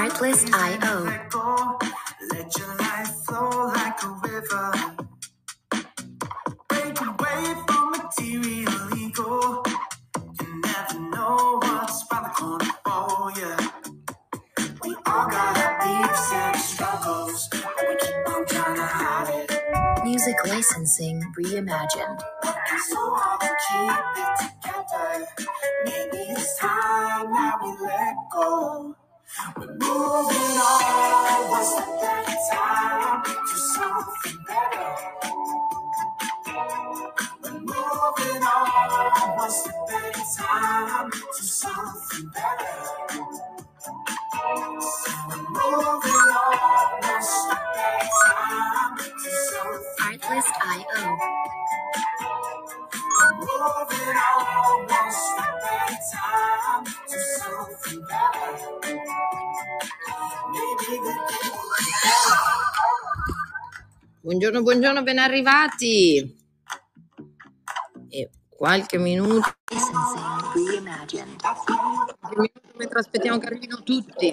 Artlist.io. Let your life flow like a river. Break away from material ego. You never know what's the corner. Oh, yeah. We all got struggles, we keep on trying to hide it. Music licensing reimagined. Working so hard to keep it together. Maybe it's time we let go. We're 不知道。Buongiorno, buongiorno, ben arrivati. E qualche minuto. mentre aspettiamo che arrivino tutti.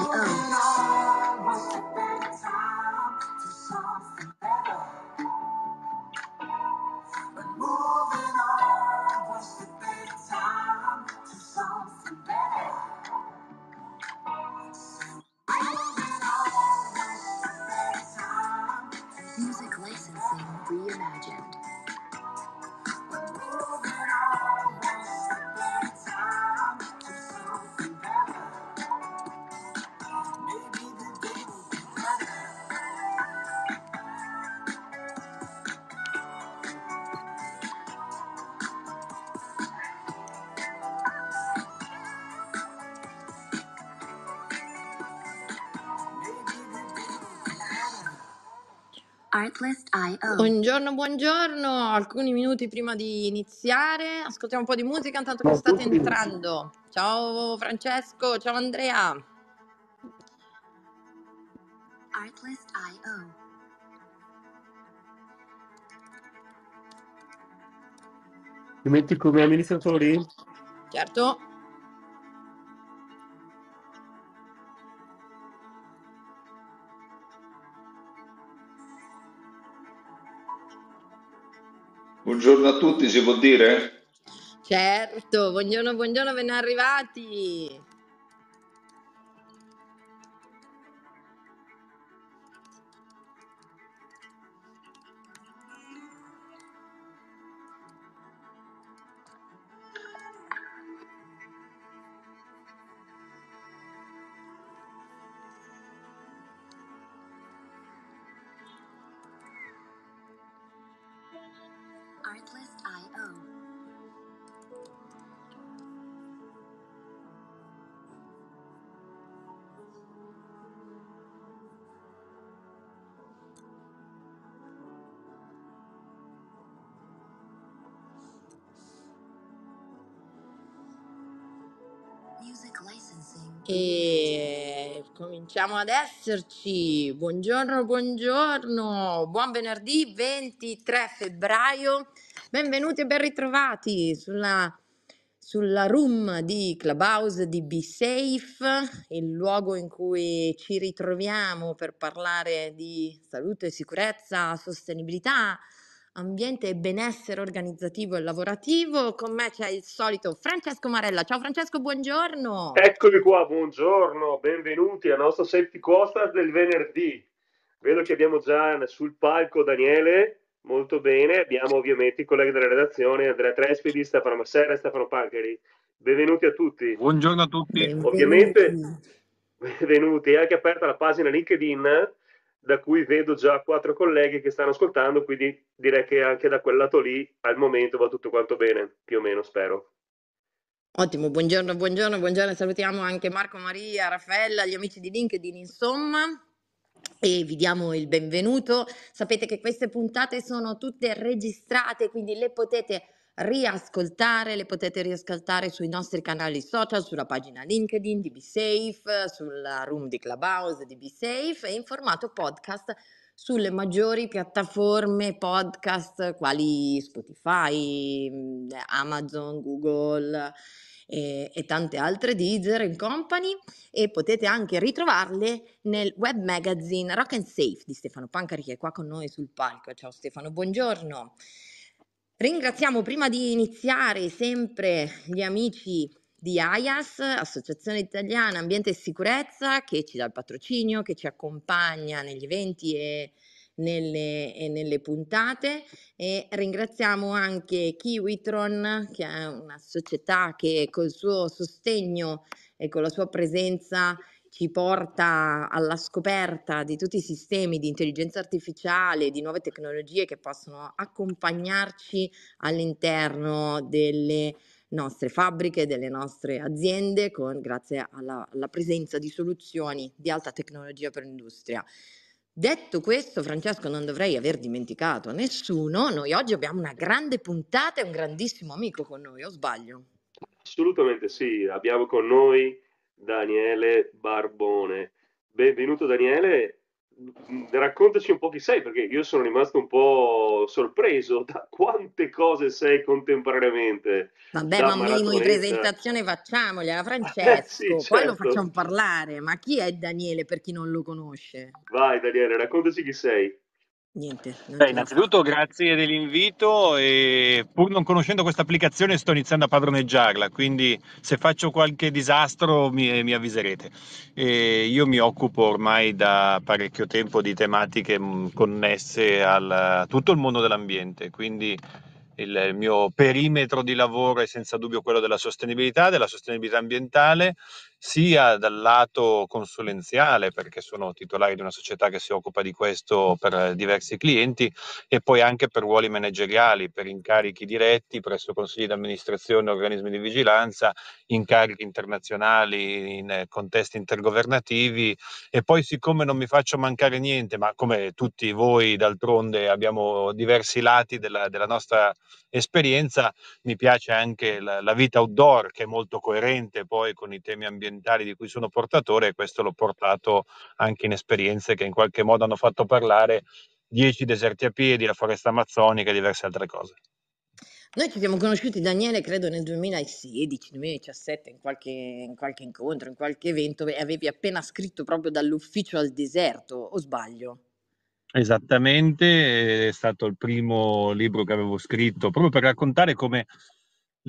Oh. Ah. Buongiorno, buongiorno. Alcuni minuti prima di iniziare, ascoltiamo un po' di musica intanto che state entrando. Ciao Francesco, ciao Andrea. Artlist.io Mi metti come amministratore? Certo. Buongiorno a tutti, si può dire? Certo, buongiorno, buongiorno, ben arrivati. cominciamo ad esserci. Buongiorno, buongiorno, buon venerdì 23 febbraio. Benvenuti e ben ritrovati sulla, sulla room di Clubhouse di Be Safe, il luogo in cui ci ritroviamo per parlare di salute, sicurezza, sostenibilità, ambiente e benessere organizzativo e lavorativo. Con me c'è il solito Francesco Marella. Ciao Francesco, buongiorno. Eccomi qua, buongiorno, benvenuti al nostro Safety Costas del venerdì. Vedo che abbiamo già sul palco Daniele, molto bene. Abbiamo ovviamente i colleghi della redazione, Andrea Trespidi, Stefano Massera e Stefano Pancheri. Benvenuti a tutti. Buongiorno a tutti. Benvenuti. Ovviamente, benvenuti. È anche aperta la pagina LinkedIn da cui vedo già quattro colleghi che stanno ascoltando, quindi direi che anche da quel lato lì al momento va tutto quanto bene, più o meno spero. Ottimo, buongiorno, buongiorno, buongiorno, salutiamo anche Marco Maria, Raffaella, gli amici di LinkedIn, insomma, e vi diamo il benvenuto. Sapete che queste puntate sono tutte registrate, quindi le potete riascoltare, le potete riascoltare sui nostri canali social, sulla pagina LinkedIn di BeSafe, sulla room di Clubhouse di BeSafe e in formato podcast sulle maggiori piattaforme podcast quali Spotify, mm, Amazon, Google e, e, tante altre, Deezer and Company e potete anche ritrovarle nel web magazine Rock and Safe di Stefano Pancari che è qua con noi sul palco. Ciao Stefano, buongiorno. Ringraziamo prima di iniziare sempre gli amici di AIAS, Associazione Italiana Ambiente e Sicurezza, che ci dà il patrocinio, che ci accompagna negli eventi e nelle, e nelle puntate e ringraziamo anche Kiwitron, che è una società che col suo sostegno e con la sua presenza ci porta alla scoperta di tutti i sistemi di intelligenza artificiale, di nuove tecnologie che possono accompagnarci all'interno delle nostre fabbriche, delle nostre aziende, con, grazie alla, alla presenza di soluzioni di alta tecnologia per l'industria. Detto questo, Francesco, non dovrei aver dimenticato nessuno, noi oggi abbiamo una grande puntata e un grandissimo amico con noi, o sbaglio? Assolutamente sì, abbiamo con noi Daniele Barbone. Benvenuto Daniele, raccontaci un po' chi sei, perché io sono rimasto un po' sorpreso da quante cose sei contemporaneamente. Vabbè, ma un minimo di presentazione alla eh, Francesco, eh, sì, certo. poi lo facciamo parlare, ma chi è Daniele per chi non lo conosce? Vai Daniele, raccontaci chi sei. Niente, non Beh, innanzitutto grazie dell'invito e pur non conoscendo questa applicazione sto iniziando a padroneggiarla, quindi se faccio qualche disastro mi, eh, mi avviserete. E io mi occupo ormai da parecchio tempo di tematiche mm, connesse al- a tutto il mondo dell'ambiente, quindi il mio perimetro di lavoro è senza dubbio quello della sostenibilità, della sostenibilità ambientale sia dal lato consulenziale, perché sono titolare di una società che si occupa di questo per eh, diversi clienti, e poi anche per ruoli manageriali, per incarichi diretti presso consigli di amministrazione, organismi di vigilanza, incarichi internazionali in eh, contesti intergovernativi. E poi, siccome non mi faccio mancare niente, ma come tutti voi d'altronde abbiamo diversi lati della, della nostra esperienza, mi piace anche la, la vita outdoor, che è molto coerente poi con i temi ambientali ambientali di cui sono portatore e questo l'ho portato anche in esperienze che in qualche modo hanno fatto parlare 10 deserti a piedi, la foresta amazzonica e diverse altre cose. Noi ci siamo conosciuti, Daniele, credo nel 2016, 2017, in in qualche incontro, in qualche evento, e avevi appena scritto proprio dall'ufficio al deserto, o sbaglio? Esattamente, è stato il primo libro che avevo scritto proprio per raccontare come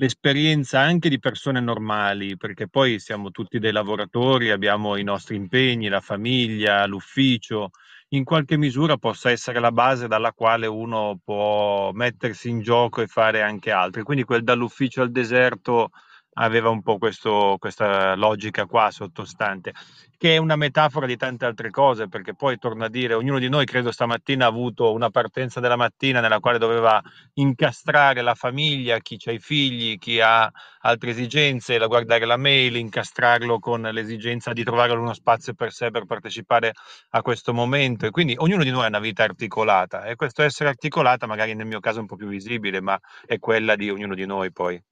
l'esperienza anche di persone normali, perché poi siamo tutti dei lavoratori, abbiamo i nostri impegni, la famiglia, l'ufficio, in qualche misura possa essere la base dalla quale uno può mettersi in gioco e fare anche altri. Quindi quel dall'ufficio al deserto aveva un po' questo, questa logica qua sottostante, che è una metafora di tante altre cose, perché poi torno a dire, ognuno di noi credo stamattina ha avuto una partenza della mattina nella quale doveva incastrare la famiglia, chi ha i figli, chi ha altre esigenze, da guardare la mail, incastrarlo con l'esigenza di trovare uno spazio per sé per partecipare a questo momento. E quindi ognuno di noi ha una vita articolata e questo essere articolata magari nel mio caso è un po' più visibile, ma è quella di ognuno di noi poi.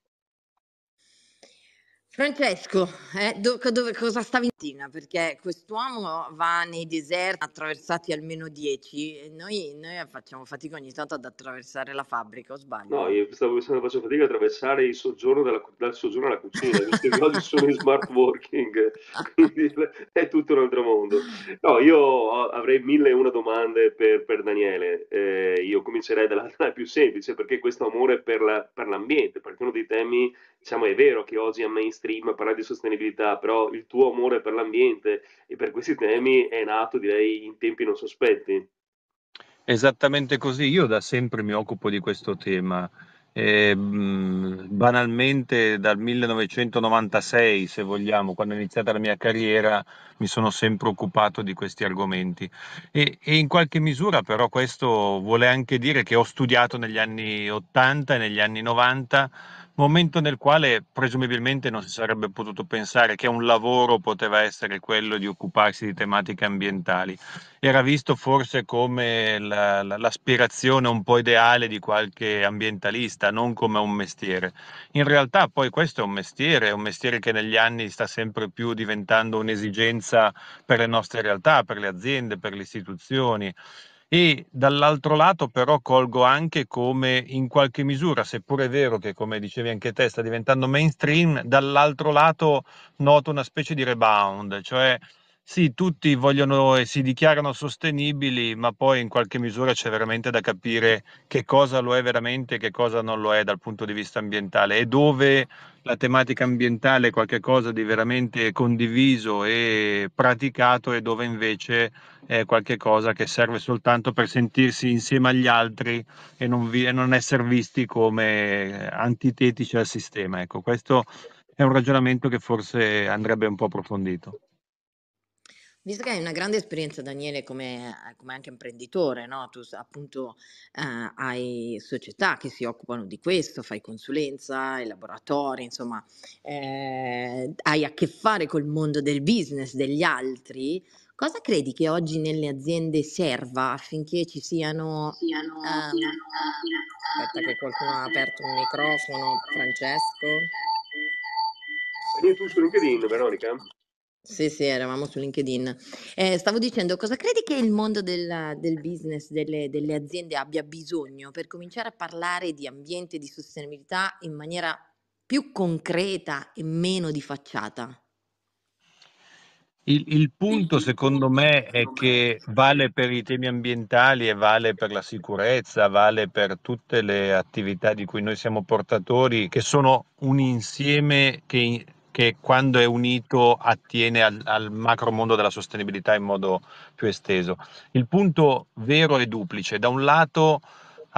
Francesco, eh, do, dove, cosa stavi in tina? Perché quest'uomo va nei deserti attraversati almeno 10 e noi, noi, facciamo fatica ogni tanto ad attraversare la fabbrica, o sbaglio? No, io stavo pensando, faccio fatica ad attraversare il soggiorno della, dal soggiorno alla cucina, perché oggi sono in smart working, quindi è tutto un altro mondo. No, io avrei mille e una domande per, per Daniele, eh, io comincerei dalla, dalla, più semplice, perché questo amore per, la, per l'ambiente, perché uno dei temi, diciamo, è vero che oggi è mainstream, stream, parlare di sostenibilità, però il tuo amore per l'ambiente e per questi temi è nato, direi, in tempi non sospetti. Esattamente così, io da sempre mi occupo di questo tema. E, banalmente dal 1996, se vogliamo, quando è iniziata la mia carriera, mi sono sempre occupato di questi argomenti. E, e, in qualche misura, però, questo vuole anche dire che ho studiato negli anni 80 e negli anni 90 Momento nel quale presumibilmente non si sarebbe potuto pensare che un lavoro poteva essere quello di occuparsi di tematiche ambientali. Era visto forse come la, la, l'aspirazione un po' ideale di qualche ambientalista, non come un mestiere. In realtà poi questo è un mestiere, è un mestiere che negli anni sta sempre più diventando un'esigenza per le nostre realtà, per le aziende, per le istituzioni e dall'altro lato però colgo anche come in qualche misura, seppur è vero che come dicevi anche te sta diventando mainstream, dall'altro lato noto una specie di rebound, cioè sì, tutti vogliono e si dichiarano sostenibili, ma poi in qualche misura c'è veramente da capire che cosa lo è veramente e che cosa non lo è dal punto di vista ambientale e dove la tematica ambientale è qualcosa di veramente condiviso e praticato e dove invece è qualcosa che serve soltanto per sentirsi insieme agli altri e non, vi, e non essere visti come antitetici al sistema. Ecco, questo è un ragionamento che forse andrebbe un po' approfondito. Visto che hai una grande esperienza, Daniele, come, eh, come anche imprenditore, no? tu appunto eh, hai società che si occupano di questo, fai consulenza, hai laboratori, insomma, eh, hai a che fare col mondo del business, degli altri. Cosa credi che oggi nelle aziende serva affinché ci siano... siano um... Aspetta che qualcuno ha aperto un microfono, Francesco. Io tu su LinkedIn, Veronica? Sì, sì, eravamo su LinkedIn. Eh, stavo dicendo, cosa credi che il mondo della- del business, delle, delle aziende abbia bisogno per cominciare a parlare di ambiente, di sostenibilità in maniera più concreta e meno di facciata? Il, il punto mm-hmm. secondo me è che vale per i temi ambientali e vale per la sicurezza, vale per tutte le attività di cui noi siamo portatori, che sono un insieme che che quando è unito attiene al, al macro mondo della sostenibilità in modo più esteso. Il punto vero è duplice. Da un lato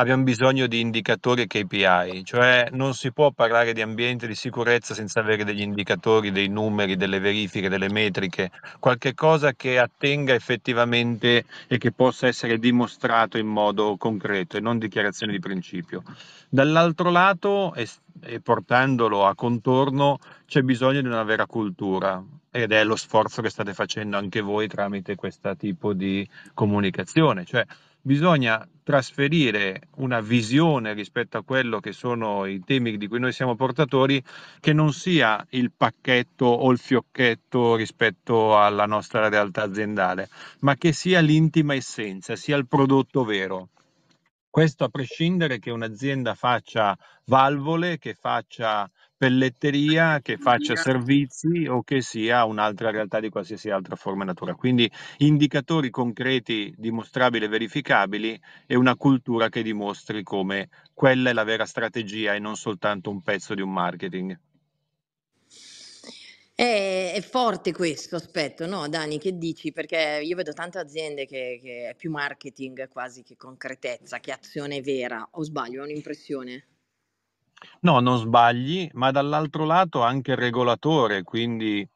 abbiamo bisogno di indicatori e KPI, cioè non si può parlare di ambiente, di sicurezza senza avere degli indicatori, dei numeri, delle verifiche, delle metriche, qualche cosa che attenga effettivamente e che possa essere dimostrato in modo concreto e non dichiarazione di principio. Dall'altro lato, e portandolo a contorno, c'è bisogno di una vera cultura, ed è lo sforzo che state facendo anche voi tramite questo tipo di comunicazione. Cioè, bisogna trasferire una visione rispetto a quello che sono i temi di cui noi siamo portatori, che non sia il pacchetto o il fiocchetto rispetto alla nostra realtà aziendale, ma che sia l'intima essenza, sia il prodotto vero. Questo a prescindere che un'azienda faccia valvole, che faccia pelletteria che faccia servizi o che sia un'altra realtà di qualsiasi altra forma e natura. Quindi indicatori concreti, dimostrabili e verificabili e una cultura che dimostri come quella è la vera strategia e non soltanto un pezzo di un marketing. È, è forte questo aspetto, no Dani? Che dici? Perché io vedo tante aziende che, che è più marketing quasi che concretezza, che azione vera, o sbaglio, è un'impressione? No, non sbagli, ma dall'altro lato anche il regolatore, quindi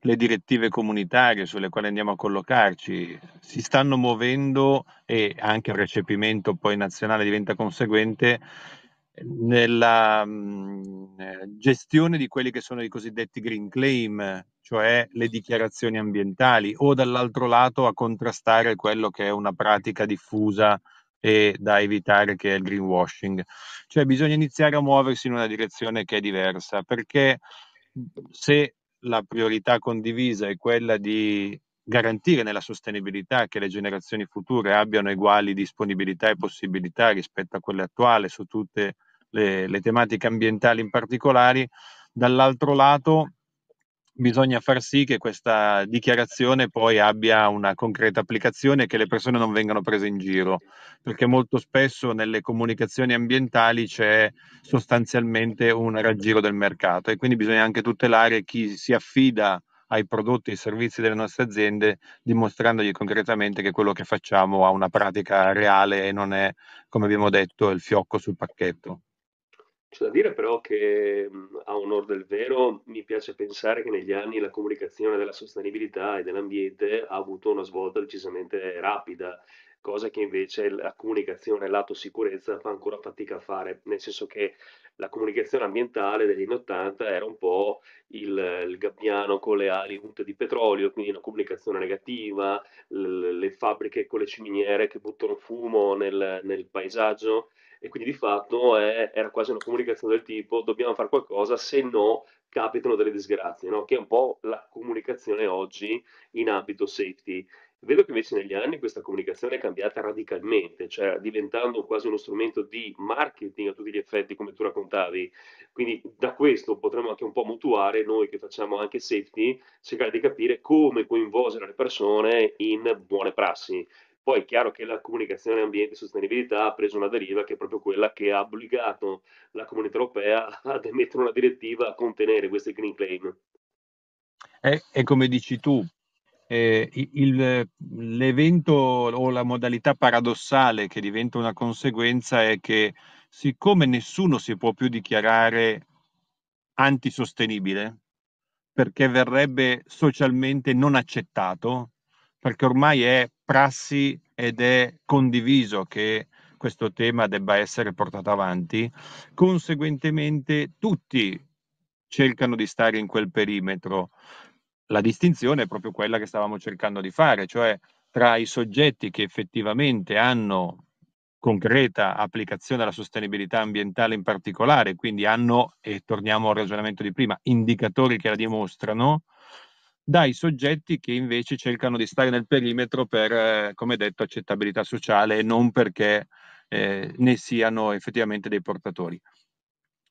le direttive comunitarie sulle quali andiamo a collocarci, si stanno muovendo e anche il recepimento poi nazionale diventa conseguente nella mh, mm, eh, gestione di quelli che sono i cosiddetti green claim, cioè le dichiarazioni ambientali, o dall'altro lato a contrastare quello che è una pratica diffusa e da evitare che è il greenwashing. Cioè bisogna iniziare a muoversi in una direzione che è diversa, perché se la priorità condivisa è quella di garantire nella sostenibilità che le generazioni future abbiano uguali disponibilità e possibilità rispetto a quelle attuali su tutte le, le tematiche ambientali in particolare, dall'altro lato bisogna far sì che questa dichiarazione poi abbia una concreta applicazione e che le persone non vengano prese in giro, perché molto spesso nelle comunicazioni ambientali c'è sostanzialmente un raggiro del mercato e quindi bisogna anche tutelare chi si affida ai prodotti e ai servizi delle nostre aziende, dimostrandogli concretamente che quello che facciamo ha una pratica reale e non è, come abbiamo detto, il fiocco sul pacchetto. C'è da dire però che a onore del vero mi piace pensare che negli anni la comunicazione della sostenibilità e dell'ambiente ha avuto una svolta decisamente rapida, cosa che invece la comunicazione lato sicurezza fa ancora fatica a fare, nel senso che la comunicazione ambientale degli anni 80 era un po' il, il gabbiano con le ali unte di petrolio, quindi una comunicazione negativa, le, le fabbriche con le ciminiere che buttano fumo nel, nel paesaggio e quindi di fatto è, eh, era quasi una comunicazione del tipo dobbiamo fare qualcosa se no capitano delle disgrazie, no? che è un po' la comunicazione oggi in ambito safety. Vedo che invece negli anni questa comunicazione è cambiata radicalmente, cioè diventando quasi uno strumento di marketing a tutti gli effetti, come tu raccontavi. Quindi da questo potremmo anche un po' mutuare noi che facciamo anche safety, cercare di capire come coinvolgere le persone in buone prassi poi è chiaro che la comunicazione ambiente e sostenibilità ha preso una deriva che è proprio quella che ha obbligato la comunità europea ad emettere una direttiva a contenere questi green claim. E come dici tu, eh, il, l'evento o la modalità paradossale che diventa una conseguenza è che siccome nessuno si può più dichiarare antisostenibile, perché verrebbe socialmente non accettato, perché ormai è prassi ed è condiviso che questo tema debba essere portato avanti, conseguentemente tutti cercano di stare in quel perimetro. La distinzione è proprio quella che stavamo cercando di fare, cioè tra i soggetti che effettivamente hanno concreta applicazione alla sostenibilità ambientale in particolare, quindi hanno, e torniamo al ragionamento di prima, indicatori che la dimostrano, dai soggetti che invece cercano di stare nel perimetro per, eh, come detto, accettabilità sociale e non perché eh, ne siano effettivamente dei portatori.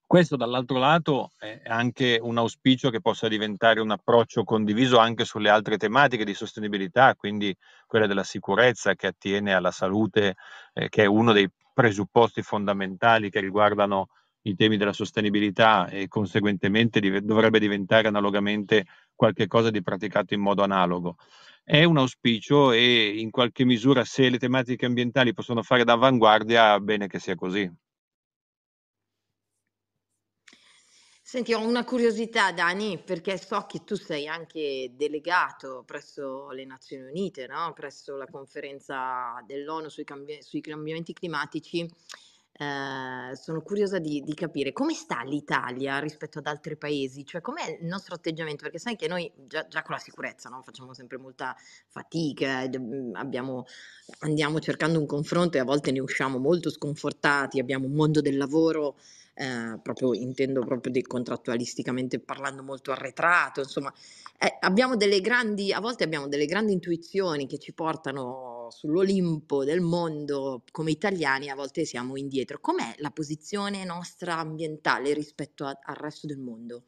Questo dall'altro lato è anche un auspicio che possa diventare un approccio condiviso anche sulle altre tematiche di sostenibilità, quindi quella della sicurezza che attiene alla salute, eh, che è uno dei presupposti fondamentali che riguardano i temi della sostenibilità e conseguentemente dovrebbe diventare analogamente qualcosa di praticato in modo analogo. È un auspicio e in qualche misura se le tematiche ambientali possono fare da avanguardia, bene che sia così. Senti, ho una curiosità, Dani, perché so che tu sei anche delegato presso le Nazioni Unite, no? presso la conferenza dell'ONU sui, cambi- sui cambiamenti climatici Ehm, sono curiosa di, di, capire come sta l'Italia rispetto ad altri paesi, cioè com'è il nostro atteggiamento, perché sai che noi già, già con la sicurezza no? facciamo sempre molta fatica, eh, mm, abbiamo, andiamo cercando un confronto e a volte ne usciamo molto sconfortati, abbiamo un mondo del lavoro. Eh, proprio intendo proprio di contrattualisticamente parlando molto arretrato, insomma, eh, abbiamo delle grandi, a volte abbiamo delle grandi intuizioni che ci portano sull'Olimpo del mondo come italiani a volte siamo indietro. Com'è la posizione nostra ambientale rispetto a, al resto del mondo?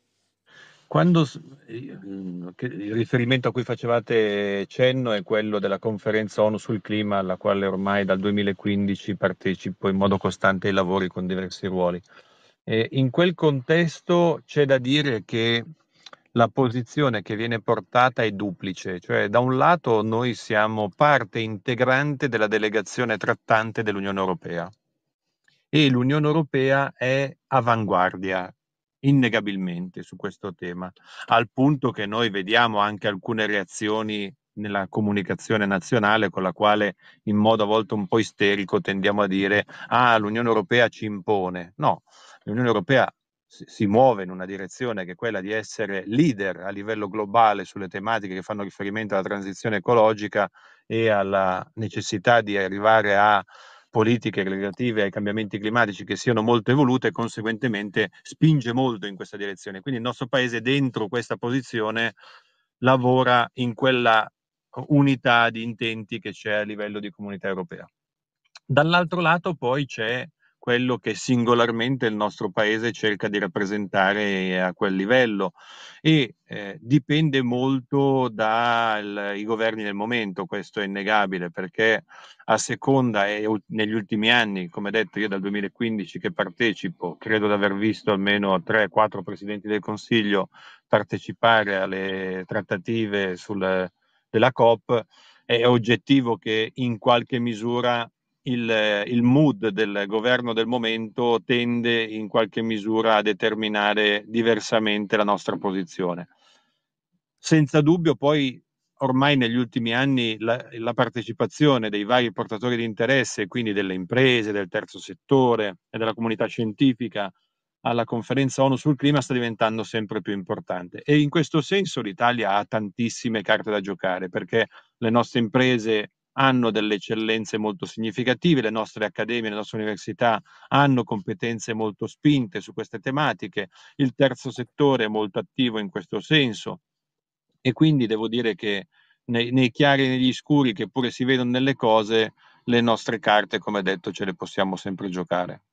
Quando mm, il riferimento a cui facevate cenno è quello della conferenza ONU sul clima, alla quale ormai dal 2015 partecipo in modo costante ai lavori con diversi ruoli. Eh, in quel contesto c'è da dire che la posizione che viene portata è duplice, cioè da un lato noi siamo parte integrante della delegazione trattante dell'Unione Europea e l'Unione Europea è avanguardia innegabilmente su questo tema, al punto che noi vediamo anche alcune reazioni nella comunicazione nazionale con la quale in modo a volte un po' isterico tendiamo a dire ah l'Unione Europea ci impone. No, l'Unione Europea si muove in una direzione che è quella di essere leader a livello globale sulle tematiche che fanno riferimento alla transizione ecologica e alla necessità di arrivare a politiche relative ai cambiamenti climatici che siano molto evolute e conseguentemente spinge molto in questa direzione. Quindi il nostro paese dentro questa posizione lavora in quella unità di intenti che c'è a livello di comunità europea. Dall'altro lato poi c'è quello che singolarmente il nostro paese cerca di rappresentare a quel livello e eh, dipende molto dai governi del momento, questo è innegabile perché a seconda e negli ultimi anni, come detto io dal 2015 che partecipo, credo di aver visto almeno 3-4 presidenti del Consiglio partecipare alle trattative sul, della COP, è oggettivo che in qualche misura il, il, mood del governo del momento tende in qualche misura a determinare diversamente la nostra posizione. Senza dubbio poi ormai negli ultimi anni la, la partecipazione dei vari portatori di interesse, quindi delle imprese, del terzo settore e della comunità scientifica alla conferenza ONU sul clima sta diventando sempre più importante e in questo senso l'Italia ha tantissime carte da giocare perché le nostre imprese hanno delle eccellenze molto significative, le nostre accademie, le nostre università hanno competenze molto spinte su queste tematiche, il terzo settore è molto attivo in questo senso e quindi devo dire che nei, nei chiari e negli scuri che pure si vedono nelle cose, le nostre carte, come detto, ce le possiamo sempre giocare.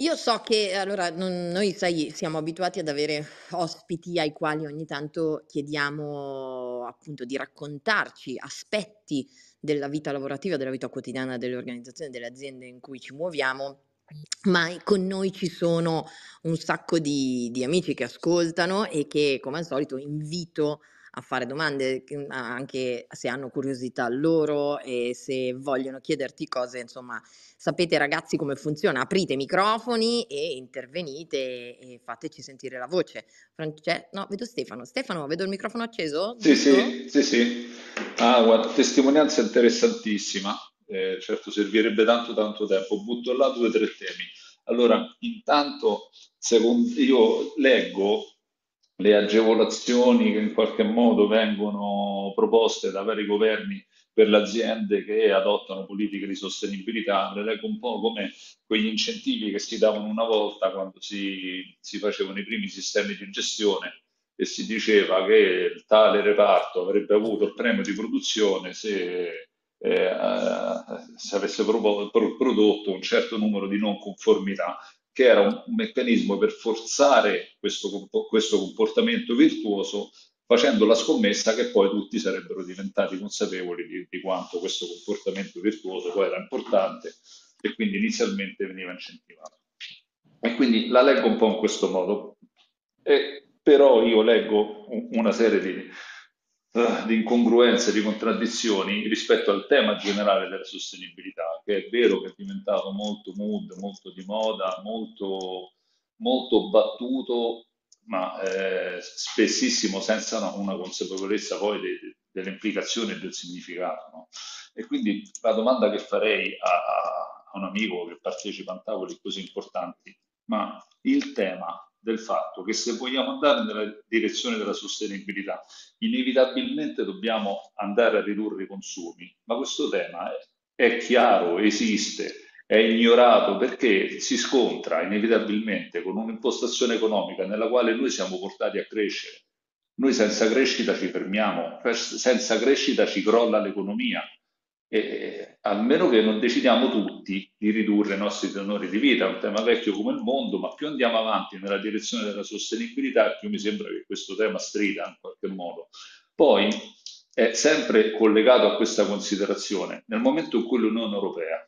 Io so che allora non noi sai siamo abituati ad avere ospiti ai quali ogni tanto chiediamo appunto di raccontarci aspetti della vita lavorativa, della vita quotidiana delle organizzazioni, delle aziende in cui ci muoviamo. Ma con noi ci sono un sacco di, di amici che ascoltano e che, come al solito, invito a a fare domande anche se hanno curiosità loro e se vogliono chiederti cose, insomma, sapete ragazzi come funziona, aprite i microfoni e intervenite e fateci sentire la voce. France... Cioè, no, vedo Stefano. Stefano, vedo il microfono acceso? Sì, sì, sì, sì, Ah, guarda, testimonianza interessantissima. Eh, certo, servirebbe tanto tanto tempo. Butto là due o tre temi. Allora, intanto, secondo, io leggo le agevolazioni che in qualche modo vengono proposte da vari governi per le aziende che adottano politiche di sostenibilità, le leggo un po' come quegli incentivi che si davano una volta quando si, si facevano i primi sistemi di gestione e si diceva che tale reparto avrebbe avuto il premio di produzione se eh, eh se avesse prodotto un certo numero di non conformità che era un, un meccanismo per forzare questo, questo comportamento virtuoso facendo la scommessa che poi tutti sarebbero diventati consapevoli di, di, quanto questo comportamento virtuoso poi era importante e quindi inizialmente veniva incentivato. E quindi la leggo un po' in questo modo, e però io leggo una serie di, eh, di incongruenze, di contraddizioni rispetto al tema generale della sostenibilità, che è vero che è diventato molto mood, molto di moda, molto, molto battuto, ma eh, spessissimo senza una, una consapevolezza poi de, de, delle implicazioni e del significato. No? E quindi la domanda che farei a, a, a un amico che partecipa a tavoli così importanti, ma il tema del fatto che se vogliamo andare nella direzione della sostenibilità, inevitabilmente dobbiamo andare a ridurre i consumi, ma questo tema è, è chiaro, esiste, è ignorato perché si scontra inevitabilmente con un'impostazione economica nella quale noi siamo portati a crescere. Noi senza crescita ci fermiamo, senza crescita ci crolla l'economia, eh, almeno che non decidiamo tutti di ridurre i nostri tenori di vita, un tema vecchio come il mondo, ma più andiamo avanti nella direzione della sostenibilità, più mi sembra che questo tema strida in qualche modo. Poi è sempre collegato a questa considerazione, nel momento in cui l'Unione Europea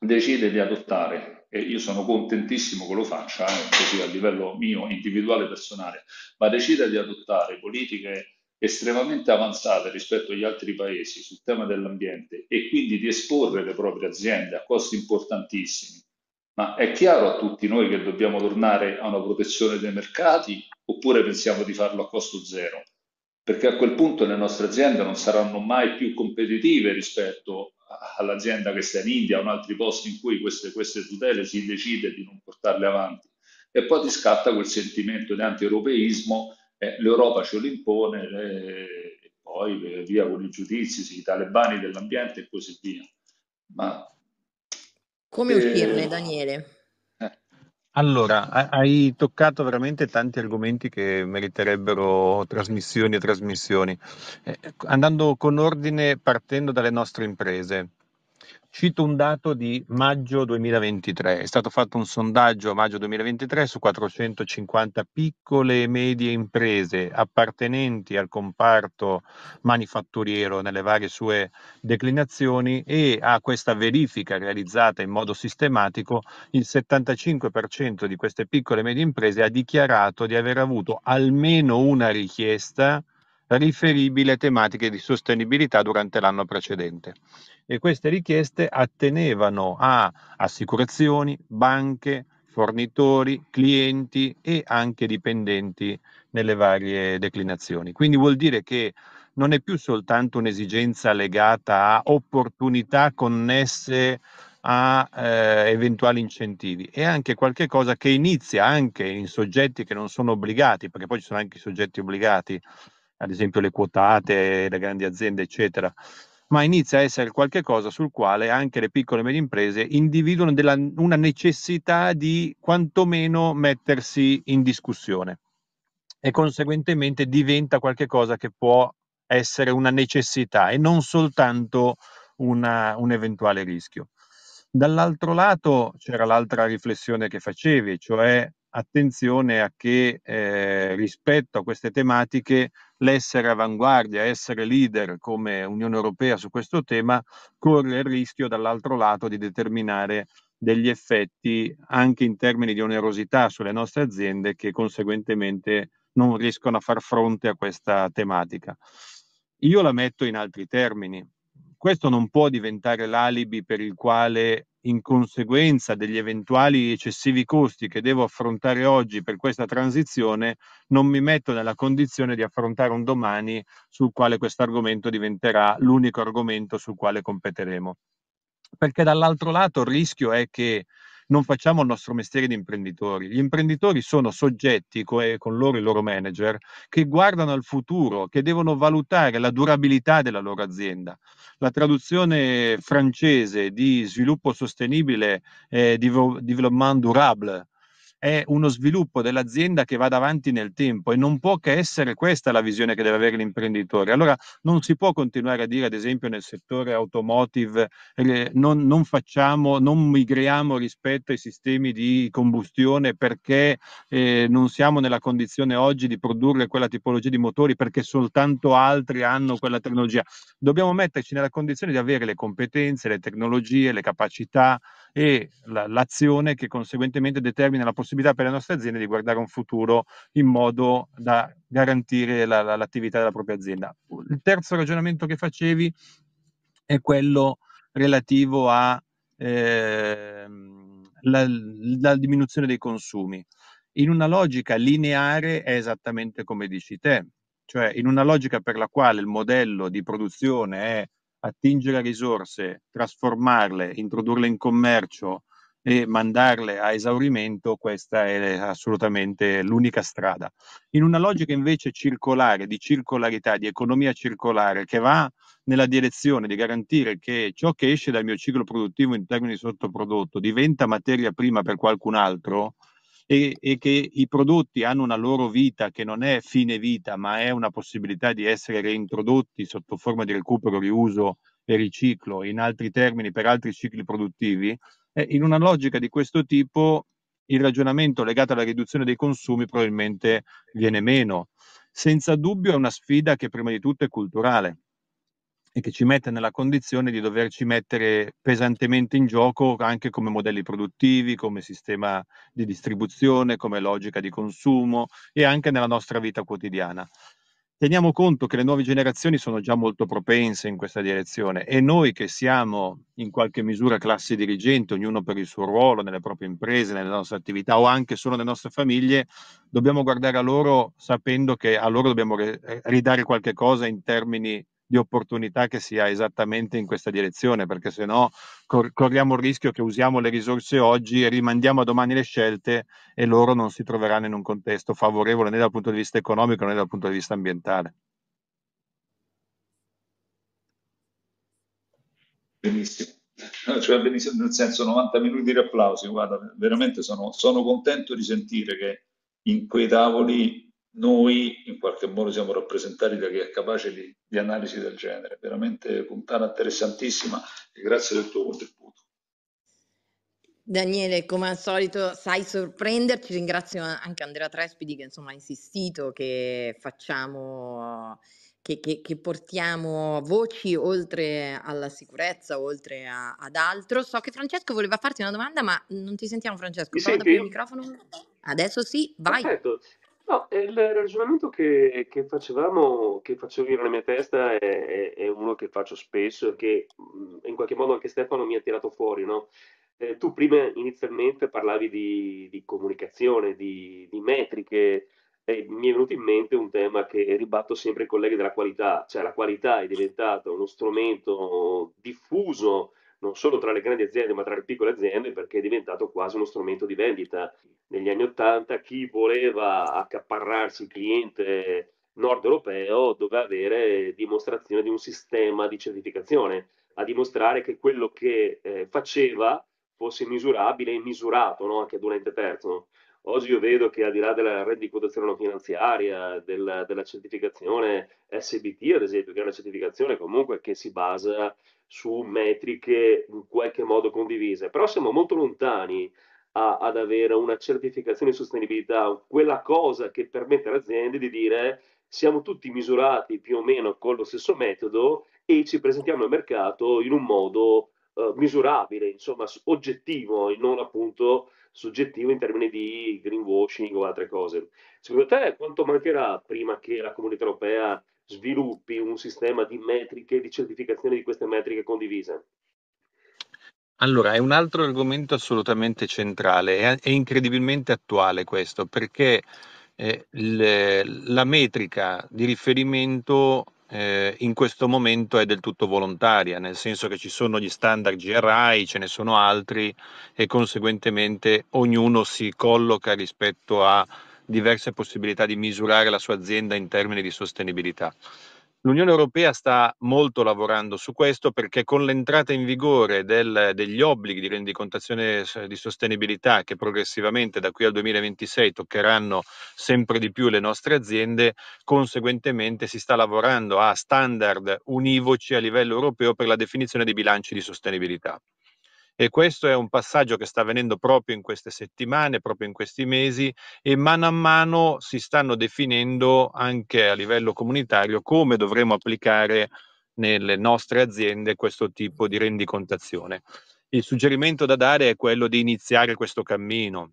decide di adottare, e io sono contentissimo che lo faccia, eh, così a livello mio, individuale, e personale, ma decide di adottare politiche estremamente avanzate rispetto agli altri paesi sul tema dell'ambiente e quindi di esporre le proprie aziende a costi importantissimi. Ma è chiaro a tutti noi che dobbiamo tornare a una protezione dei mercati oppure pensiamo di farlo a costo zero? Perché a quel punto le nostre aziende non saranno mai più competitive rispetto all'azienda che sta in India o in altri posti in cui queste, queste tutele si decide di non portarle avanti. E poi ti scatta quel sentimento di anti-europeismo eh, l'Europa ce lo impone eh, e poi eh, via con i giudizi, i talebani dell'ambiente e così via. Ma come uscirne, eh, Daniele? Eh. Allora, hai toccato veramente tanti argomenti che meriterebbero trasmissioni e trasmissioni. Andando con ordine, partendo dalle nostre imprese. Cito un dato di maggio 2023, è stato fatto un sondaggio a maggio 2023 su 450 piccole e medie imprese appartenenti al comparto manifatturiero nelle varie sue declinazioni e a questa verifica realizzata in modo sistematico il 75% di queste piccole e medie imprese ha dichiarato di aver avuto almeno una richiesta riferibile a tematiche di sostenibilità durante l'anno precedente e queste richieste attenevano a assicurazioni, banche, fornitori, clienti e anche dipendenti nelle varie declinazioni. Quindi vuol dire che non è più soltanto un'esigenza legata a opportunità connesse a eh, eventuali incentivi è anche qualcosa che inizia anche in soggetti che non sono obbligati, perché poi ci sono anche i soggetti obbligati, ad esempio le quotate, le grandi aziende, eccetera, ma inizia a essere qualcosa sul quale anche le piccole e medie imprese individuano della, una necessità di quantomeno mettersi in discussione e conseguentemente diventa qualcosa che può essere una necessità e non soltanto una, un eventuale rischio. Dall'altro lato c'era l'altra riflessione che facevi, cioè attenzione a che eh, rispetto a queste tematiche l'essere avanguardia, essere leader come Unione Europea su questo tema corre il rischio dall'altro lato di determinare degli effetti anche in termini di onerosità sulle nostre aziende che conseguentemente non riescono a far fronte a questa tematica. Io la metto in altri termini questo non può diventare l'alibi per il quale, in conseguenza degli eventuali eccessivi costi che devo affrontare oggi per questa transizione, non mi metto nella condizione di affrontare un domani sul quale questo argomento diventerà l'unico argomento sul quale competeremo. Perché dall'altro lato il rischio è che non facciamo il nostro mestiere di imprenditori. Gli imprenditori sono soggetti co- eh, con loro i loro manager che guardano al futuro, che devono valutare la durabilità della loro azienda. La traduzione francese di sviluppo sostenibile è eh, development durable, è uno sviluppo dell'azienda che vada avanti nel tempo e non può che essere questa la visione che deve avere l'imprenditore. Allora non si può continuare a dire, ad esempio, nel settore automotive eh, non, non, facciamo, non migriamo rispetto ai sistemi di combustione perché eh, non siamo nella condizione oggi di produrre quella tipologia di motori perché soltanto altri hanno quella tecnologia. Dobbiamo metterci nella condizione di avere le competenze, le tecnologie, le capacità e la, l'azione che conseguentemente determina la possibilità per le nostre aziende di guardare un futuro in modo da garantire la, la, l'attività della propria azienda. Il terzo ragionamento che facevi è quello relativo alla eh, diminuzione dei consumi. In una logica lineare è esattamente come dici te, cioè in una logica per la quale il modello di produzione è attingere risorse, trasformarle, introdurle in commercio e mandarle a esaurimento, questa è assolutamente l'unica strada. In una logica invece circolare, di circolarità, di economia circolare, che va nella direzione di garantire che ciò che esce dal mio ciclo produttivo in termini di sottoprodotto diventa materia prima per qualcun altro, e, e, che i prodotti hanno una loro vita che non è fine vita, ma è una possibilità di essere reintrodotti sotto forma di recupero, riuso e riciclo, in altri termini per altri cicli produttivi, eh, in una logica di questo tipo il ragionamento legato alla riduzione dei consumi probabilmente viene meno. Senza dubbio è una sfida che prima di tutto è culturale e che ci mette nella condizione di doverci mettere pesantemente in gioco anche come modelli produttivi, come sistema di distribuzione, come logica di consumo e anche nella nostra vita quotidiana. Teniamo conto che le nuove generazioni sono già molto propense in questa direzione e noi che siamo in qualche misura classe dirigente, ognuno per il suo ruolo, nelle proprie imprese, nelle nostre attività o anche solo nelle nostre famiglie, dobbiamo guardare a loro sapendo che a loro dobbiamo eh, ridare qualche cosa in termini di opportunità che sia esattamente in questa direzione, perché se no cor- corriamo il rischio che usiamo le risorse oggi e rimandiamo a domani le scelte e loro non si troveranno in un contesto favorevole né dal punto di vista economico né dal punto di vista ambientale. Benissimo. Cioè, benissimo nel senso 90 minuti di applausi, guarda, veramente sono, sono contento di sentire che in quei tavoli noi in qualche modo siamo rappresentati da chi è capace di, di analisi del genere. Veramente puntata interessantissima e grazie del tuo contributo. Daniele, come al solito sai sorprenderci, ringrazio anche Andrea Trespidi che insomma ha insistito che facciamo che, che, che, portiamo voci oltre alla sicurezza, oltre a, ad altro. So che Francesco voleva farti una domanda, ma non ti sentiamo, Francesco. Mi Prova ad aprire il microfono. Adesso sì, vai. Perfetto. No, il ragionamento che, che facevamo, che facevo io nella mia testa, è, è- è uno che faccio spesso e che in qualche modo anche Stefano mi ha tirato fuori, no? Eh, tu prima inizialmente parlavi di, di comunicazione, di, di metriche, e mi è venuto in mente un tema che ribatto sempre ai colleghi della qualità, cioè la qualità è diventata uno strumento diffuso non solo tra le grandi aziende ma tra le piccole aziende perché è diventato quasi uno strumento di vendita. Negli anni Ottanta chi voleva accaparrarsi il cliente nord europeo doveva avere dimostrazione di un sistema di certificazione, a dimostrare che quello che eh, faceva fosse misurabile e misurato no? anche ente terzo. Oggi io vedo che al di là della rendicontazione non finanziaria, della, della, certificazione SBT, ad esempio, che è una certificazione comunque che si basa su metriche in qualche modo condivise, però siamo molto lontani a, ad avere una certificazione di sostenibilità, quella cosa che permette alle aziende di dire siamo tutti misurati più o meno con lo stesso metodo e ci presentiamo al mercato in un modo eh, misurabile, insomma, oggettivo e non appunto soggettivo in termini di greenwashing o altre cose. Secondo te quanto mancherà prima che la comunità europea sviluppi un sistema di metriche, di certificazione di queste metriche condivise? Allora, è un altro argomento assolutamente centrale, è, è incredibilmente attuale questo, perché eh, le, la metrica di riferimento eh, in questo momento è del tutto volontaria, nel senso che ci sono gli standard GRI, ce ne sono altri e conseguentemente ognuno si colloca rispetto a diverse possibilità di misurare la sua azienda in termini di sostenibilità. L'Unione Europea sta molto lavorando su questo perché con l'entrata in vigore del, degli obblighi di rendicontazione di sostenibilità che progressivamente da qui al 2026 toccheranno sempre di più le nostre aziende, conseguentemente si sta lavorando a standard univoci a livello europeo per la definizione dei bilanci di sostenibilità. E questo è un passaggio che sta avvenendo proprio in queste settimane, proprio in questi mesi e mano a mano si stanno definendo anche a livello comunitario come dovremo applicare nelle nostre aziende questo tipo di rendicontazione. Il suggerimento da dare è quello di iniziare questo cammino,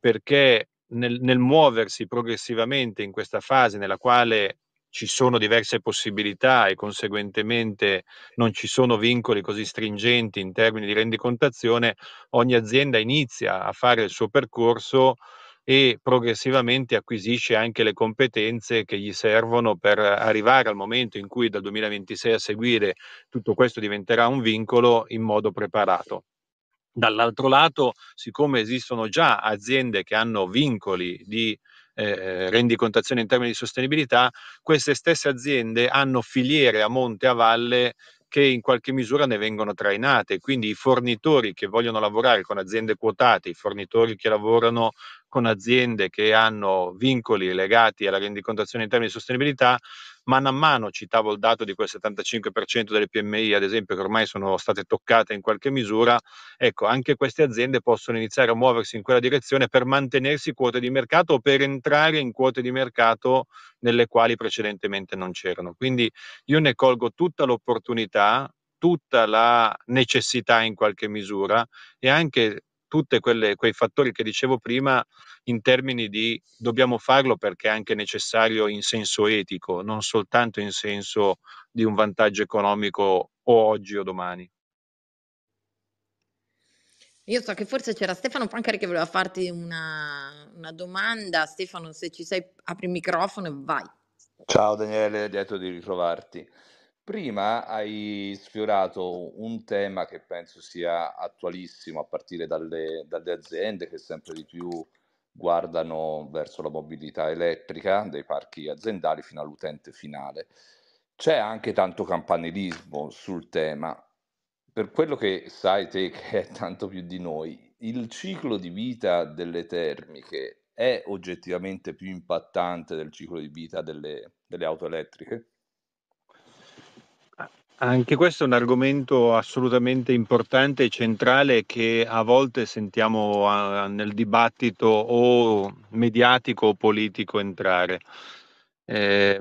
perché nel, nel muoversi progressivamente in questa fase nella quale ci sono diverse possibilità e conseguentemente non ci sono vincoli così stringenti in termini di rendicontazione, ogni azienda inizia a fare il suo percorso e progressivamente acquisisce anche le competenze che gli servono per arrivare al momento in cui dal 2026 a seguire tutto questo diventerà un vincolo in modo preparato. Dall'altro lato, siccome esistono già aziende che hanno vincoli di eh, rendicontazione in termini di sostenibilità, queste stesse aziende hanno filiere a monte e a valle che in qualche misura ne vengono trainate, quindi i fornitori che vogliono lavorare con aziende quotate, i fornitori che lavorano con aziende che hanno vincoli legati alla rendicontazione in termini di sostenibilità, mano a mano citavo il dato di quel 75% delle PMI, ad esempio, che ormai sono state toccate in qualche misura, ecco, anche queste aziende possono iniziare a muoversi in quella direzione per mantenersi quote di mercato o per entrare in quote di mercato nelle quali precedentemente non c'erano. Quindi io ne colgo tutta l'opportunità, tutta la necessità in qualche misura e anche tutti quei fattori che dicevo prima in termini di dobbiamo farlo perché è anche necessario in senso etico, non soltanto in senso di un vantaggio economico o oggi o domani. Io so che forse c'era Stefano Pancari che voleva farti una, una domanda. Stefano, se ci sei, apri il microfono e vai. Ciao Daniele, lieto di ritrovarti. Prima hai sfiorato un tema che penso sia attualissimo a partire dalle, dalle aziende che sempre di più guardano verso la mobilità elettrica dai parchi aziendali fino all'utente finale. C'è anche tanto campanilismo sul tema. Per quello che sai te, che è tanto più di noi, il ciclo di vita delle termiche è oggettivamente più impattante del ciclo di vita delle, delle auto elettriche? Anche questo è un argomento assolutamente importante e centrale che a volte sentiamo nel dibattito o mediatico o politico entrare. Eh,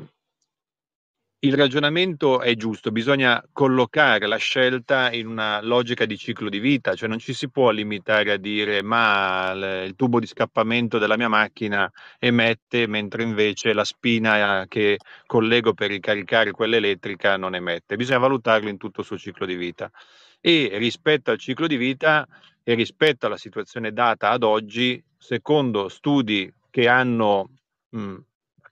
il ragionamento è giusto, bisogna collocare la scelta in una logica di ciclo di vita, cioè non ci si può limitare a dire ma il tubo di scappamento della mia macchina emette mentre invece la spina eh, che collego per ricaricare quella elettrica non emette, bisogna valutarlo in tutto il suo ciclo di vita e rispetto al ciclo di vita e rispetto alla situazione data ad oggi, secondo studi che hanno mh,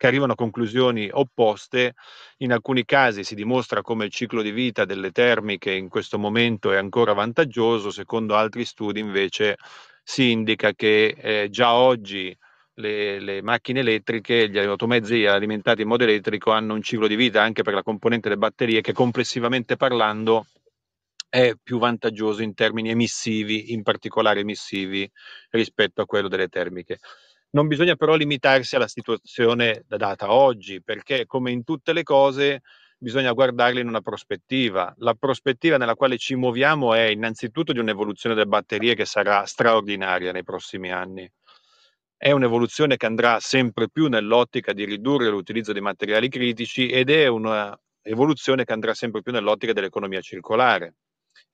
che arrivano a conclusioni opposte. In alcuni casi si dimostra come il ciclo di vita delle termiche in questo momento è ancora vantaggioso, secondo altri studi invece si indica che eh, già oggi le, le, macchine elettriche, gli automezzi alimentati in modo elettrico hanno un ciclo di vita anche per la componente delle batterie che complessivamente parlando è più vantaggioso in termini emissivi, in particolare emissivi rispetto a quello delle termiche. Non bisogna però limitarsi alla situazione data oggi, perché come in tutte le cose bisogna guardarle in una prospettiva. La prospettiva nella quale ci muoviamo è innanzitutto di un'evoluzione delle batterie che sarà straordinaria nei prossimi anni. È un'evoluzione che andrà sempre più nell'ottica di ridurre l'utilizzo di materiali critici ed è un'evoluzione che andrà sempre più nell'ottica dell'economia circolare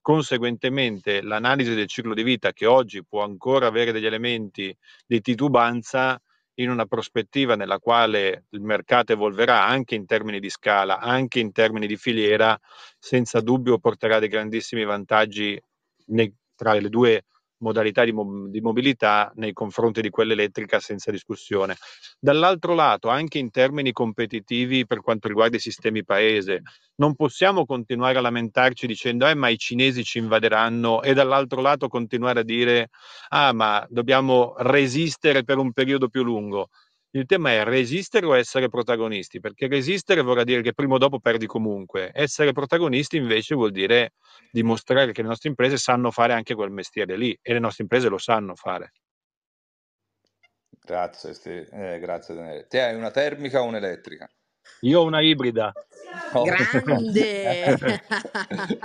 Conseguentemente l'analisi del ciclo di vita, che oggi può ancora avere degli elementi di titubanza, in una prospettiva nella quale il mercato evolverà anche in termini di scala, anche in termini di filiera, senza dubbio porterà dei grandissimi vantaggi nei, tra le due modalità di, mo- di, mobilità nei confronti di quella elettrica senza discussione. Dall'altro lato, anche in termini competitivi per quanto riguarda i sistemi paese, non possiamo continuare a lamentarci dicendo eh, ma i cinesi ci invaderanno e dall'altro lato continuare a dire ah ma dobbiamo resistere per un periodo più lungo. Il tema è resistere o essere protagonisti, perché resistere vorrà dire che prima o dopo perdi comunque, essere protagonisti invece vuol dire dimostrare che le nostre imprese sanno fare anche quel mestiere lì e le nostre imprese lo sanno fare. Grazie, eh, grazie Daniele. Te hai una termica o un'elettrica? Io ho una ibrida. Oh. Grande!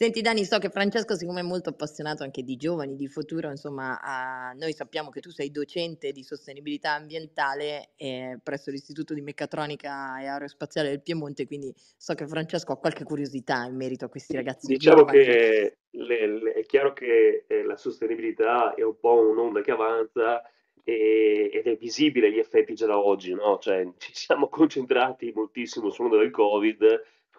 Senti Dani, so che Francesco siccome è molto appassionato anche di giovani, di futuro, insomma, a... noi sappiamo che tu sei docente di sostenibilità ambientale eh, presso l'Istituto di Meccatronica e Aerospaziale del Piemonte, quindi so che Francesco ha qualche curiosità in merito a questi ragazzi. Diciamo che le, le, è chiaro che eh, la sostenibilità è un po' un'onda che avanza e, ed è visibile gli effetti già da oggi, no? Cioè ci siamo concentrati moltissimo sull'onda del Covid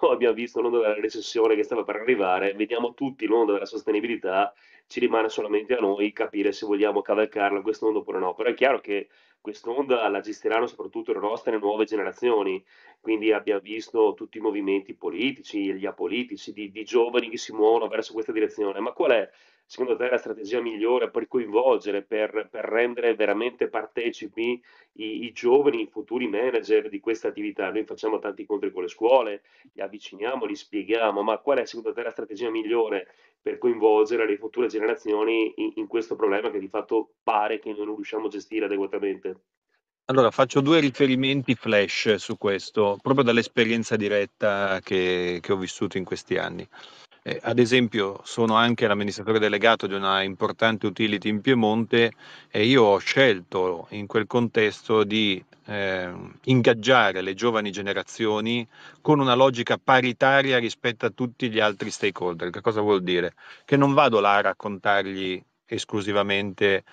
abbiamo visto l'onda della recessione che stava per arrivare, vediamo tutti l'onda della sostenibilità, ci rimane solamente a noi capire se vogliamo cavalcarla quest'onda oppure no. Però è chiaro che quest'onda la gestiranno soprattutto le nostre nuove generazioni, quindi abbiamo visto tutti i movimenti politici, gli apolitici, di, di giovani che si muovono verso questa direzione. Ma qual è secondo te la strategia migliore per coinvolgere, per, per rendere veramente partecipi i, i, giovani, i futuri manager di questa attività? Noi facciamo tanti incontri con le scuole, li avviciniamo, li spieghiamo, ma qual è secondo te la strategia migliore per coinvolgere le future generazioni in, in questo problema che di fatto pare che non riusciamo a gestire adeguatamente? Allora, faccio due riferimenti flash su questo, proprio dall'esperienza diretta che, che ho vissuto in questi anni. Eh, ad esempio sono anche l'amministratore delegato di una importante utility in Piemonte e io ho scelto in quel contesto di eh, ingaggiare le giovani generazioni con una logica paritaria rispetto a tutti gli altri stakeholder. Che cosa vuol dire? Che non vado là a raccontargli esclusivamente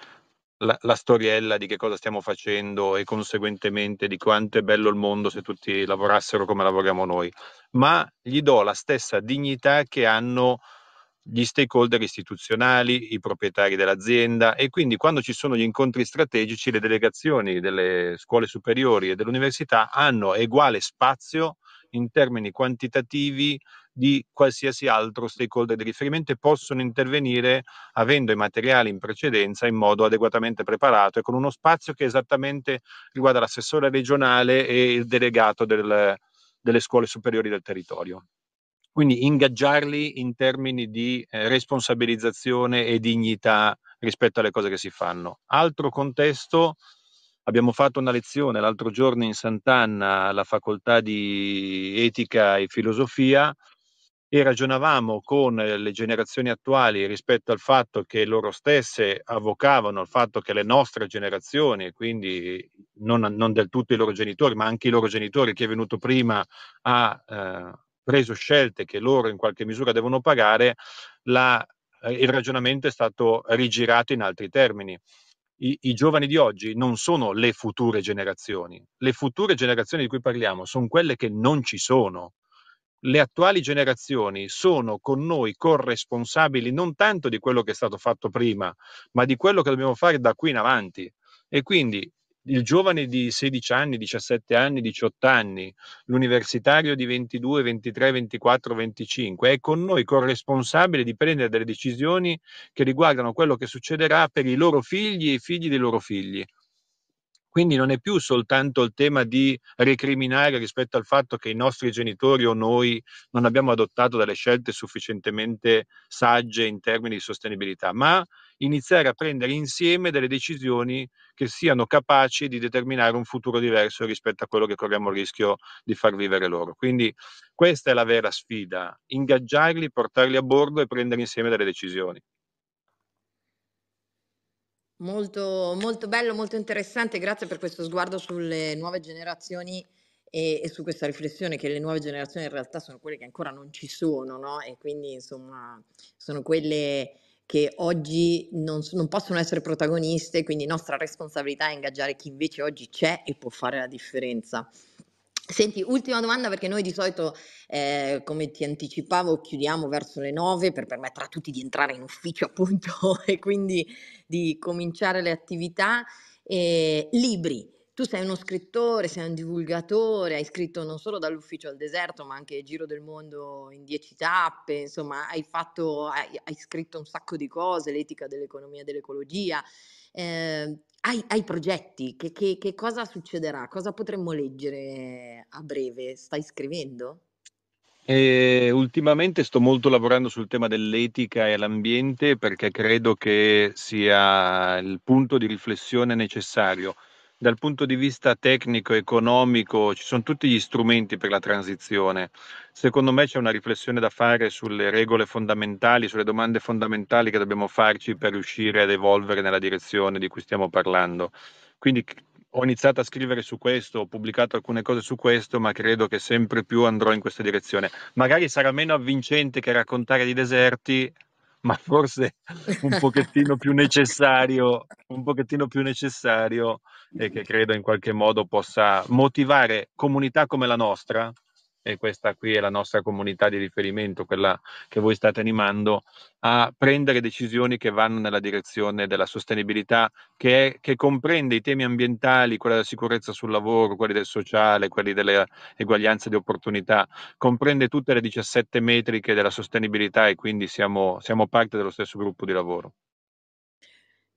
la, la, storiella di che cosa stiamo facendo e conseguentemente di quanto è bello il mondo se tutti lavorassero come lavoriamo noi, ma gli do la stessa dignità che hanno gli stakeholder istituzionali, i proprietari dell'azienda e quindi quando ci sono gli incontri strategici le delegazioni delle scuole superiori e dell'università hanno uguale spazio in termini quantitativi di qualsiasi altro stakeholder di riferimento e possono intervenire avendo i materiali in precedenza in modo adeguatamente preparato e con uno spazio che esattamente riguarda l'assessore regionale e il delegato del, delle scuole superiori del territorio. Quindi ingaggiarli in termini di eh, responsabilizzazione e dignità rispetto alle cose che si fanno. Altro contesto, abbiamo fatto una lezione l'altro giorno in Sant'Anna alla facoltà di etica e filosofia e ragionavamo con eh, le generazioni attuali rispetto al fatto che loro stesse avvocavano il fatto che le nostre generazioni, quindi non, non, del tutto i loro genitori, ma anche i loro genitori, chi è venuto prima ha eh, preso scelte che loro in qualche misura devono pagare, la, eh, il ragionamento è stato rigirato in altri termini. I, I giovani di oggi non sono le future generazioni, le future generazioni di cui parliamo sono quelle che non ci sono, le attuali generazioni sono con noi corresponsabili non tanto di quello che è stato fatto prima, ma di quello che dobbiamo fare da qui in avanti. E quindi il giovane di 16 anni, 17 anni, 18 anni, l'universitario di 22, 23, 24, 25 è con noi corresponsabile di prendere delle decisioni che riguardano quello che succederà per i loro figli e i figli dei loro figli. Quindi non è più soltanto il tema di recriminare rispetto al fatto che i nostri genitori o noi non abbiamo adottato delle scelte sufficientemente sagge in termini di sostenibilità, ma iniziare a prendere insieme delle decisioni che siano capaci di determinare un futuro diverso rispetto a quello che corriamo il rischio di far vivere loro. Quindi questa è la vera sfida, ingaggiarli, portarli a bordo e prendere insieme delle decisioni. Molto, molto bello, molto interessante, grazie per questo sguardo sulle nuove generazioni e, e, su questa riflessione che le nuove generazioni in realtà sono quelle che ancora non ci sono, no? E quindi insomma sono quelle che oggi non, non possono essere protagoniste, quindi nostra responsabilità è ingaggiare chi invece oggi c'è e può fare la differenza. Senti, ultima domanda perché noi di solito, eh, come ti anticipavo, chiudiamo verso le nove per permettere a tutti di entrare in ufficio appunto e quindi di cominciare le attività. Eh, libri, tu sei uno scrittore, sei un divulgatore, hai scritto non solo dall'ufficio al deserto ma anche Giro del Mondo in dieci tappe, insomma hai, fatto, hai, hai scritto un sacco di cose, l'etica dell'economia e dell'ecologia. Eh, hai, hai progetti? Che, che- che cosa succederà? Cosa potremmo leggere a breve? Stai scrivendo? E ehm, ultimamente sto molto lavorando sul tema dell'etica e l'ambiente perché credo che sia il punto di riflessione necessario dal punto di vista tecnico, economico, ci sono tutti gli strumenti per la transizione. Secondo me c'è una riflessione da fare sulle regole fondamentali, sulle domande fondamentali che dobbiamo farci per riuscire ad evolvere nella direzione di cui stiamo parlando. Quindi ho iniziato a scrivere su questo, ho pubblicato alcune cose su questo, ma credo che sempre più andrò in questa direzione. Magari sarà meno avvincente che raccontare di deserti, ma forse un pochettino più necessario, un pochettino più necessario e che credo in qualche modo possa motivare comunità come la nostra, e questa qui è la nostra comunità di riferimento, quella che voi state animando, a prendere decisioni che vanno nella direzione della sostenibilità, che, è, che comprende i temi ambientali, quella della sicurezza sul lavoro, quelli del sociale, quelli dell'eguaglianza di opportunità, comprende tutte le 17 metriche della sostenibilità e quindi siamo, siamo parte dello stesso gruppo di lavoro.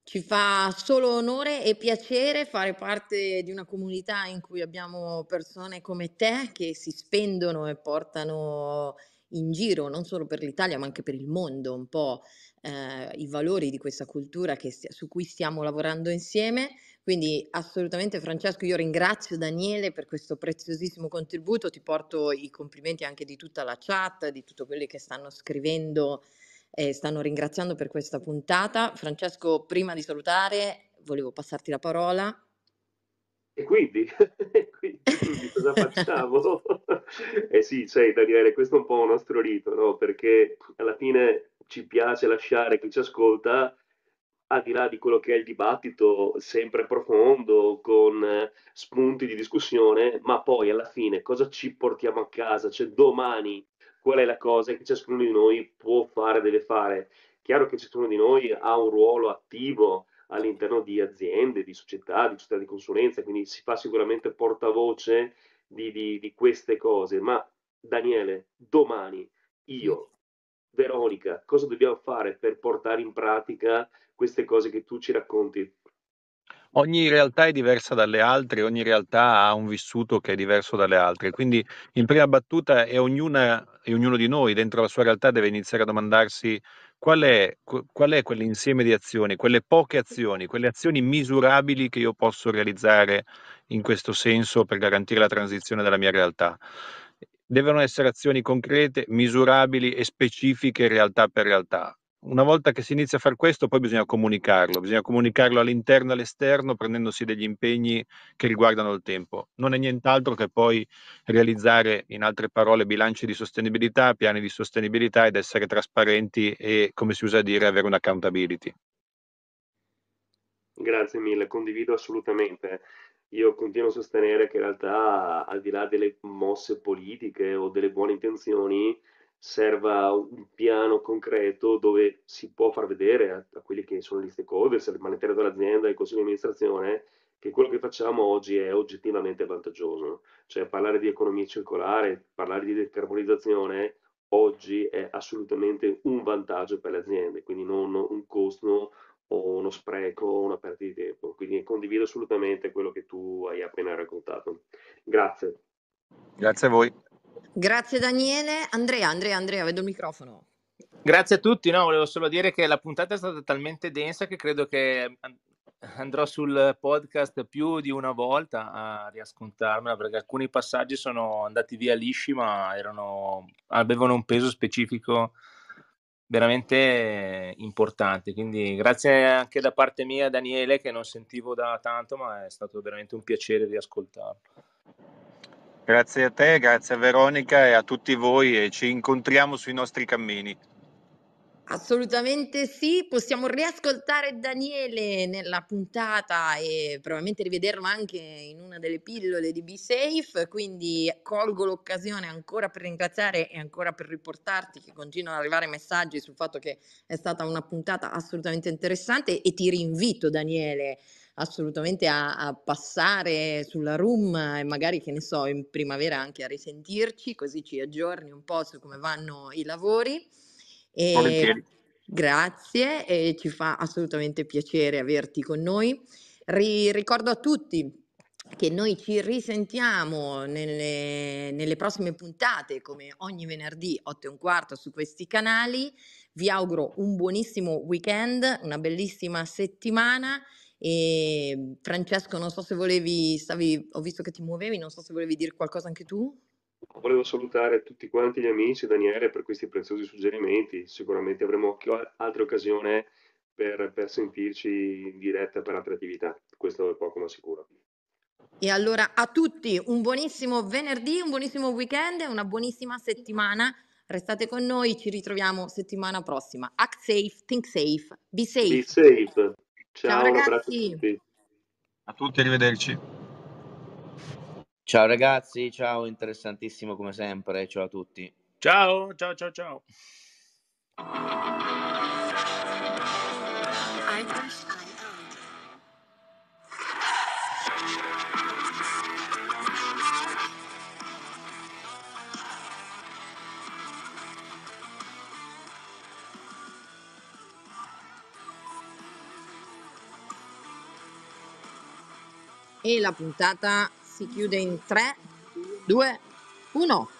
Ci fa solo onore e piacere fare parte di una comunità in cui abbiamo persone come te che si spendono e portano in giro, non solo per l'Italia, ma anche per il mondo, un po' eh, i valori di questa cultura che stia- su cui stiamo lavorando insieme. Quindi assolutamente Francesco, io ringrazio Daniele per questo preziosissimo contributo, ti porto i complimenti anche di tutta la chat, di tutti quelli che stanno scrivendo eh, stanno ringraziando per questa puntata. Francesco, prima di salutare, volevo passarti la parola. E quindi, quindi cosa facciamo? eh sì, sai Daniele, questo è un po' un nostro rito, no? Perché alla fine ci piace lasciare chi ci ascolta al di là di quello che è il dibattito sempre profondo, con eh, spunti di discussione, ma poi alla fine cosa ci portiamo a casa? Cioè domani qual è la cosa che ciascuno di noi può fare, deve fare. Chiaro che ciascuno di noi ha un ruolo attivo all'interno di aziende, di società, di società di consulenza, quindi si fa sicuramente portavoce di, di, di queste cose, ma Daniele, domani io, Veronica, cosa dobbiamo fare per portare in pratica queste cose che tu ci racconti? ogni realtà è diversa dalle altre, ogni realtà ha un vissuto che è diverso dalle altre, quindi in prima battuta è, ognuna, e ognuno di noi dentro la sua realtà deve iniziare a domandarsi qual è, qual è quell'insieme di azioni, quelle poche azioni, quelle azioni misurabili che io posso realizzare in questo senso per garantire la transizione della mia realtà devono essere azioni concrete, misurabili e specifiche realtà per realtà una volta che si inizia a fare questo, poi bisogna comunicarlo, bisogna comunicarlo all'interno e all'esterno, prendendosi degli impegni che riguardano il tempo. Non è nient'altro che poi realizzare, in altre parole, bilanci di sostenibilità, piani di sostenibilità ed essere trasparenti e, come si usa a dire, avere un'accountability. Grazie mille, condivido assolutamente. Io continuo a sostenere che in realtà, al di là delle mosse politiche o delle buone intenzioni, serva un piano concreto dove si può far vedere a, a quelli che sono gli stakeholders, al maneggiatore dell'azienda, al consiglio di amministrazione, che quello che facciamo oggi è oggettivamente vantaggioso. Cioè parlare di economia circolare, parlare di decarbonizzazione oggi è assolutamente un vantaggio per le aziende, quindi non un costo o uno spreco o una perdita di tempo. Quindi condivido assolutamente quello che tu hai appena raccontato. Grazie. Grazie a voi. Grazie Daniele. Andrea, Andrea, Andrea, vedo il microfono. Grazie a tutti, no, volevo solo dire che la puntata è stata talmente densa che credo che andrò sul podcast più di una volta a riascoltarmela perché alcuni passaggi sono andati via lisci ma erano, avevano un peso specifico veramente importante quindi grazie anche da parte mia Daniele che non sentivo da tanto ma è stato veramente un piacere riascoltarlo Grazie a te, grazie a Veronica e a tutti voi e ci incontriamo sui nostri cammini. Assolutamente sì, possiamo riascoltare Daniele nella puntata e probabilmente rivederlo anche in una delle pillole di Be Safe, quindi colgo l'occasione ancora per ringraziare e ancora per riportarti che continuano ad arrivare messaggi sul fatto che è stata una puntata assolutamente interessante e ti rinvito Daniele assolutamente a, a, passare sulla room e magari, che ne so, in primavera anche a risentirci, così ci aggiorni un po' su come vanno i lavori. E grazie, e ci fa assolutamente piacere averti con noi. Ri- ricordo a tutti che noi ci risentiamo nelle, nelle, prossime puntate, come ogni venerdì 8 e un quarto su questi canali. Vi auguro un buonissimo weekend, una bellissima settimana e ehm, Francesco, non so se volevi, stavi, ho visto che ti muovevi, non so se volevi dire qualcosa anche tu. Volevo salutare tutti quanti gli amici, Daniele, per questi preziosi suggerimenti. Sicuramente avremo altre occasioni per, per sentirci in diretta per altre attività, questo è poco ma sicuro. E allora a tutti un buonissimo venerdì, un buonissimo weekend e una buonissima settimana. Restate con noi, ci ritroviamo settimana prossima. Act safe, think safe, be safe. Be safe. Ciao, Ciao ragazzi. a tutti. arrivederci. Ciao ragazzi, ciao, interessantissimo come sempre, ciao a tutti. Ciao, ciao, ciao, ciao. e la puntata si chiude in 3, 2, 1.